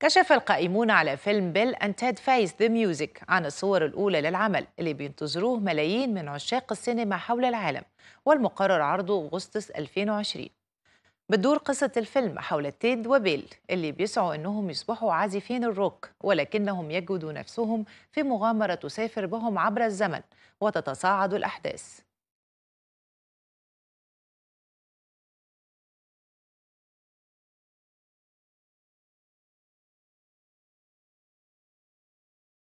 كشف القائمون على فيلم بيل أن تيد فايز ذا ميوزك عن الصور الأولى للعمل اللي بينتظروه ملايين من عشاق السينما حول العالم والمقرر عرضه أغسطس 2020 بتدور قصة الفيلم حول تيد وبيل اللي بيسعوا أنهم يصبحوا عازفين الروك ولكنهم يجدوا نفسهم في مغامرة تسافر بهم عبر الزمن وتتصاعد الأحداث